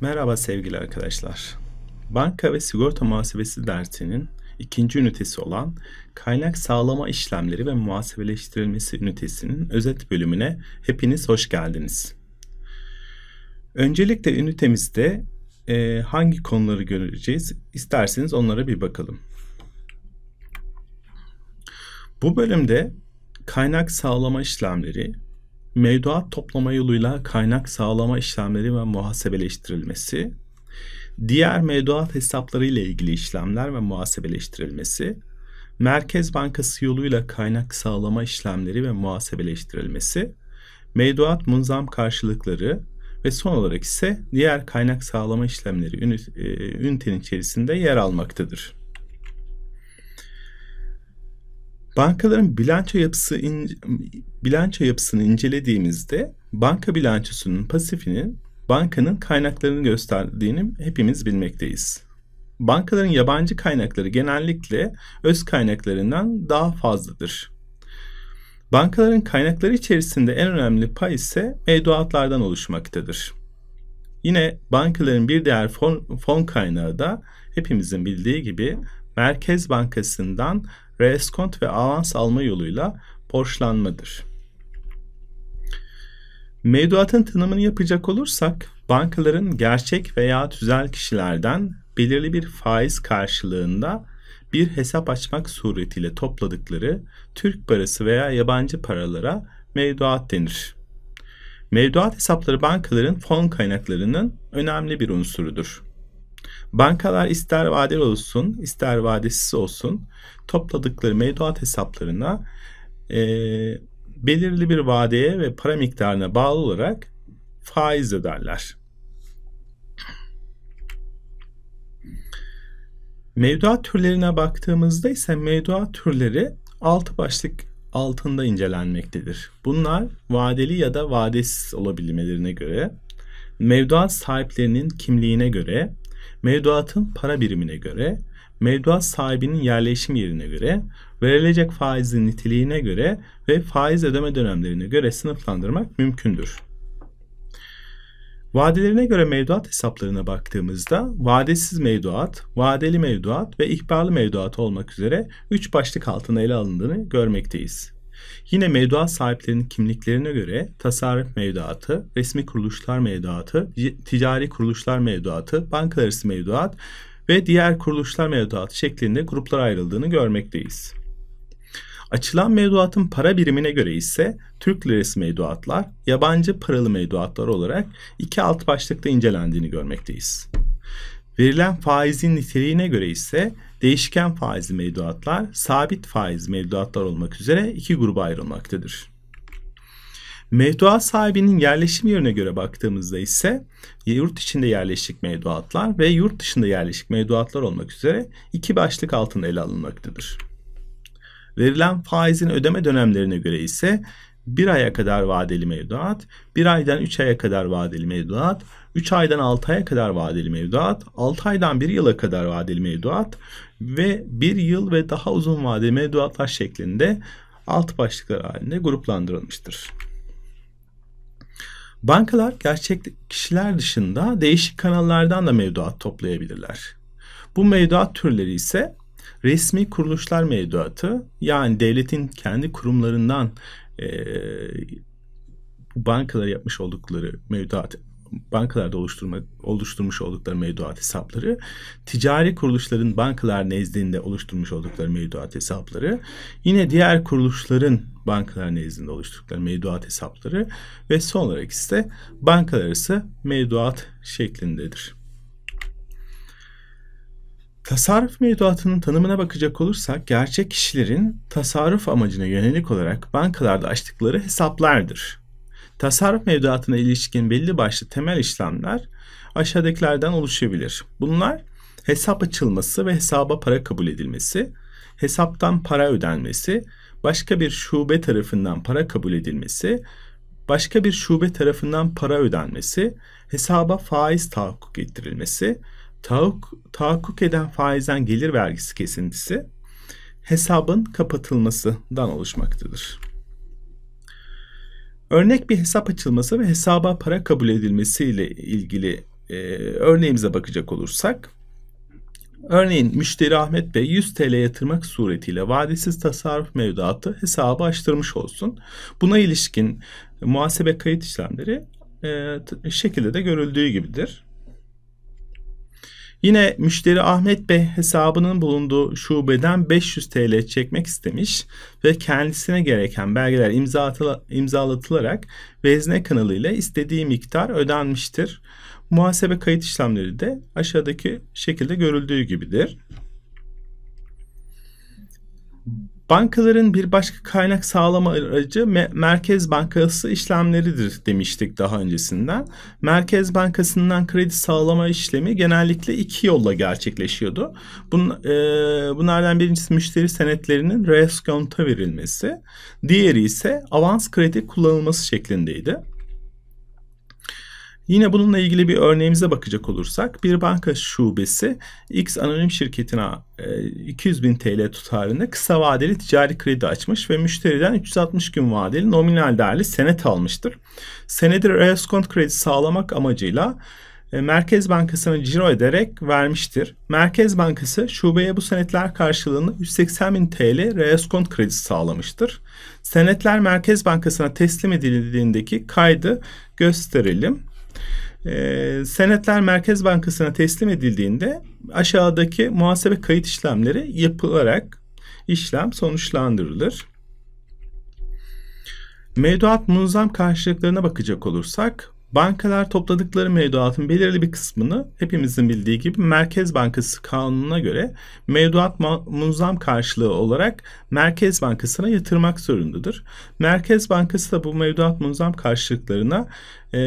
Merhaba sevgili arkadaşlar. Banka ve Sigorta Muhasebesi dersinin ikinci ünitesi olan Kaynak Sağlama İşlemleri ve Muhasebeleştirilmesi ünitesinin özet bölümüne hepiniz hoş geldiniz. Öncelikle ünitemizde e, hangi konuları göreceğiz? İsterseniz onlara bir bakalım. Bu bölümde kaynak sağlama işlemleri mevduat toplama yoluyla kaynak sağlama işlemleri ve muhasebeleştirilmesi, diğer mevduat hesapları ile ilgili işlemler ve muhasebeleştirilmesi, Merkez Bankası yoluyla kaynak sağlama işlemleri ve muhasebeleştirilmesi, mevduat munzam karşılıkları ve son olarak ise diğer kaynak sağlama işlemleri e, ünitenin içerisinde yer almaktadır. Bankaların bilanço yapısı in, bilanço yapısını incelediğimizde banka bilançosunun pasifinin bankanın kaynaklarını gösterdiğini hepimiz bilmekteyiz. Bankaların yabancı kaynakları genellikle öz kaynaklarından daha fazladır. Bankaların kaynakları içerisinde en önemli pay ise mevduatlardan oluşmaktadır. Yine bankaların bir diğer fon, fon kaynağı da hepimizin bildiği gibi Merkez Bankası'ndan reeskont ve avans alma yoluyla borçlanmadır. Mevduatın tanımını yapacak olursak bankaların gerçek veya tüzel kişilerden belirli bir faiz karşılığında bir hesap açmak suretiyle topladıkları Türk parası veya yabancı paralara mevduat denir. Mevduat hesapları bankaların fon kaynaklarının önemli bir unsurudur. Bankalar ister vadeli olsun ister vadesiz olsun topladıkları mevduat hesaplarına e, belirli bir vadeye ve para miktarına bağlı olarak faiz öderler. Mevduat türlerine baktığımızda ise mevduat türleri altı başlık altında incelenmektedir. Bunlar vadeli ya da vadesiz olabilmelerine göre, mevduat sahiplerinin kimliğine göre, mevduatın para birimine göre, mevduat sahibinin yerleşim yerine göre, verilecek faizin niteliğine göre ve faiz ödeme dönemlerine göre sınıflandırmak mümkündür. Vadelerine göre mevduat hesaplarına baktığımızda vadesiz mevduat, vadeli mevduat ve ihbarlı mevduat olmak üzere 3 başlık altında ele alındığını görmekteyiz. Yine mevduat sahiplerinin kimliklerine göre tasarruf mevduatı, resmi kuruluşlar mevduatı, ticari kuruluşlar mevduatı, bankalar arası mevduat ve diğer kuruluşlar mevduatı şeklinde gruplara ayrıldığını görmekteyiz. Açılan mevduatın para birimine göre ise Türk lirası mevduatlar, yabancı paralı mevduatlar olarak iki alt başlıkta incelendiğini görmekteyiz. Verilen faizin niteliğine göre ise değişken faizli mevduatlar, sabit faiz mevduatlar olmak üzere iki gruba ayrılmaktadır. Mevduat sahibinin yerleşim yerine göre baktığımızda ise yurt içinde yerleşik mevduatlar ve yurt dışında yerleşik mevduatlar olmak üzere iki başlık altında ele alınmaktadır. Verilen faizin ödeme dönemlerine göre ise 1 aya kadar vadeli mevduat, 1 aydan 3 aya kadar vadeli mevduat, 3 aydan 6 aya kadar vadeli mevduat, 6 aydan 1 yıla kadar vadeli mevduat ve 1 yıl ve daha uzun vadeli mevduatlar şeklinde alt başlıklar halinde gruplandırılmıştır. Bankalar gerçek kişiler dışında değişik kanallardan da mevduat toplayabilirler. Bu mevduat türleri ise resmi kuruluşlar mevduatı yani devletin kendi kurumlarından e, ee, bankalara yapmış oldukları mevduat bankalarda oluşturma, oluşturmuş oldukları mevduat hesapları, ticari kuruluşların bankalar nezdinde oluşturmuş oldukları mevduat hesapları, yine diğer kuruluşların bankalar nezdinde oluşturdukları mevduat hesapları ve son olarak ise bankalar arası mevduat şeklindedir. Tasarruf mevduatının tanımına bakacak olursak gerçek kişilerin tasarruf amacına yönelik olarak bankalarda açtıkları hesaplardır. Tasarruf mevduatına ilişkin belli başlı temel işlemler aşağıdakilerden oluşabilir. Bunlar hesap açılması ve hesaba para kabul edilmesi, hesaptan para ödenmesi, başka bir şube tarafından para kabul edilmesi, başka bir şube tarafından para ödenmesi, hesaba faiz tahakkuk ettirilmesi, tahakkuk, tahakkuk eden faizden gelir vergisi kesintisi hesabın kapatılmasından oluşmaktadır. Örnek bir hesap açılması ve hesaba para kabul edilmesi ile ilgili e, örneğimize bakacak olursak Örneğin müşteri Ahmet Bey 100 TL yatırmak suretiyle vadesiz tasarruf mevduatı hesabı açtırmış olsun. Buna ilişkin muhasebe kayıt işlemleri e, şekilde de görüldüğü gibidir. Yine müşteri Ahmet Bey hesabının bulunduğu şubeden 500 TL çekmek istemiş ve kendisine gereken belgeler imza imzalatılarak vezne kanalıyla istediği miktar ödenmiştir. Muhasebe kayıt işlemleri de aşağıdaki şekilde görüldüğü gibidir. Bankaların bir başka kaynak sağlama aracı Merkez Bankası işlemleridir demiştik daha öncesinden. Merkez Bankası'ndan kredi sağlama işlemi genellikle iki yolla gerçekleşiyordu. Bun, e, bunlardan birincisi müşteri senetlerinin reeskonta verilmesi, diğeri ise avans kredi kullanılması şeklindeydi. Yine bununla ilgili bir örneğimize bakacak olursak bir banka şubesi X anonim şirketine 200 e, bin TL tutarında kısa vadeli ticari kredi açmış ve müşteriden 360 gün vadeli nominal değerli senet almıştır. Senedi reskont kredi sağlamak amacıyla e, Merkez Bankası'na ciro ederek vermiştir. Merkez Bankası şubeye bu senetler karşılığında 180 bin TL reskont kredisi sağlamıştır. Senetler Merkez Bankası'na teslim edildiğindeki kaydı gösterelim. Ee, senetler Merkez Bankası'na teslim edildiğinde aşağıdaki muhasebe kayıt işlemleri yapılarak işlem sonuçlandırılır. Mevduat munzam karşılıklarına bakacak olursak Bankalar topladıkları mevduatın belirli bir kısmını hepimizin bildiği gibi Merkez Bankası kanununa göre mevduat muzam karşılığı olarak Merkez Bankası'na yatırmak zorundadır. Merkez Bankası da bu mevduat muzam karşılıklarına e,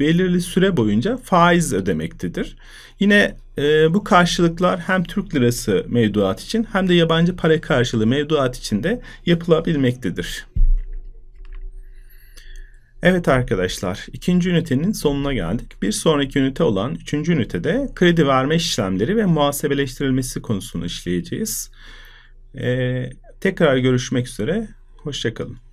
belirli süre boyunca faiz ödemektedir. Yine e, bu karşılıklar hem Türk lirası mevduat için hem de yabancı para karşılığı mevduat için de yapılabilmektedir. Evet arkadaşlar, ikinci ünitenin sonuna geldik. Bir sonraki ünite olan üçüncü ünitede kredi verme işlemleri ve muhasebeleştirilmesi konusunu işleyeceğiz. Ee, tekrar görüşmek üzere, hoşçakalın.